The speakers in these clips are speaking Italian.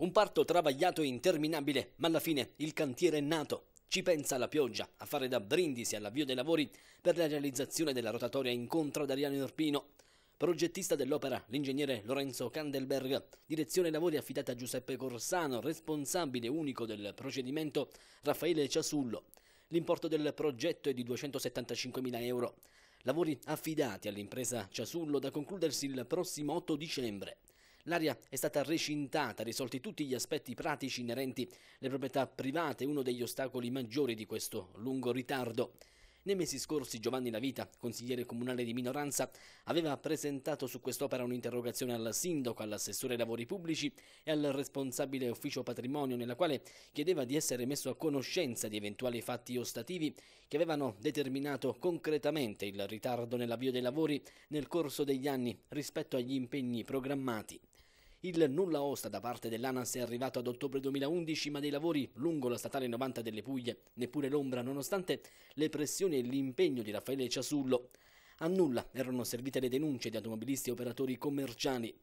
Un parto travagliato e interminabile, ma alla fine il cantiere è nato. Ci pensa la pioggia a fare da brindisi all'avvio dei lavori per la realizzazione della rotatoria incontro ad Ariano Irpino. Progettista dell'opera, l'ingegnere Lorenzo Candelberg, direzione lavori affidata a Giuseppe Corsano, responsabile unico del procedimento Raffaele Ciasullo. L'importo del progetto è di 275.000 euro. Lavori affidati all'impresa Ciasullo da concludersi il prossimo 8 dicembre. L'area è stata recintata, risolti tutti gli aspetti pratici inerenti le proprietà private, uno degli ostacoli maggiori di questo lungo ritardo. Nei mesi scorsi Giovanni Lavita, consigliere comunale di minoranza, aveva presentato su quest'opera un'interrogazione al sindaco, all'assessore ai lavori pubblici e al responsabile ufficio patrimonio nella quale chiedeva di essere messo a conoscenza di eventuali fatti ostativi che avevano determinato concretamente il ritardo nell'avvio dei lavori nel corso degli anni rispetto agli impegni programmati. Il nulla osta da parte dell'ANAS è arrivato ad ottobre 2011, ma dei lavori lungo la statale 90 delle Puglie neppure l'ombra, nonostante le pressioni e l'impegno di Raffaele Ciasullo. A nulla erano servite le denunce di automobilisti e operatori commerciali.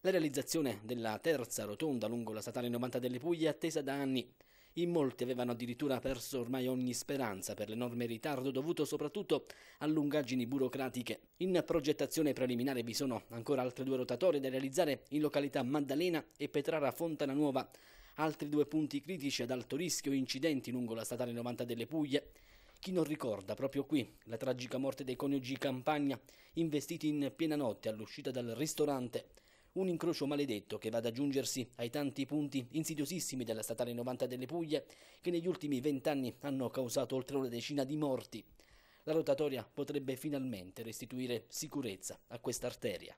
La realizzazione della terza rotonda lungo la statale 90 delle Puglie è attesa da anni. In molti avevano addirittura perso ormai ogni speranza per l'enorme ritardo dovuto soprattutto a lungaggini burocratiche. In progettazione preliminare vi sono ancora altre due rotatorie da realizzare in località Maddalena e Petrara Fontana Nuova. Altri due punti critici ad alto rischio incidenti lungo la statale 90 delle Puglie. Chi non ricorda proprio qui la tragica morte dei coniugi Campagna, investiti in piena notte all'uscita dal ristorante. Un incrocio maledetto che va ad aggiungersi ai tanti punti insidiosissimi della statale 90 delle Puglie che negli ultimi vent'anni hanno causato oltre una decina di morti. La rotatoria potrebbe finalmente restituire sicurezza a questa arteria.